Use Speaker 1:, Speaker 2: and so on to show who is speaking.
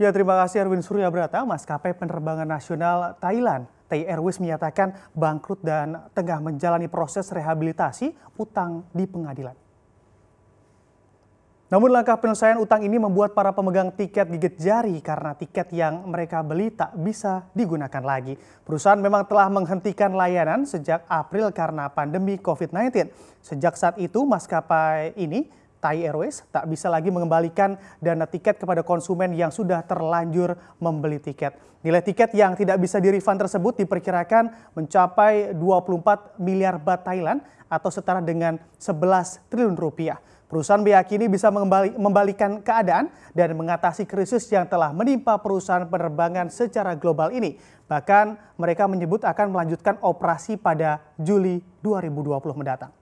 Speaker 1: Ya, terima kasih Erwin Surya Brata, maskapai penerbangan nasional Thailand. Thai Airways menyatakan bangkrut dan tengah menjalani proses rehabilitasi utang di pengadilan. Namun langkah penyelesaian utang ini membuat para pemegang tiket gigit jari karena tiket yang mereka beli tak bisa digunakan lagi. Perusahaan memang telah menghentikan layanan sejak April karena pandemi COVID-19. Sejak saat itu maskapai ini Thai Airways tak bisa lagi mengembalikan dana tiket kepada konsumen yang sudah terlanjur membeli tiket. Nilai tiket yang tidak bisa direfund tersebut diperkirakan mencapai 24 miliar baht Thailand atau setara dengan 11 triliun rupiah. Perusahaan meyakini bisa mengembali, membalikan keadaan dan mengatasi krisis yang telah menimpa perusahaan penerbangan secara global ini. Bahkan mereka menyebut akan melanjutkan operasi pada Juli 2020 mendatang.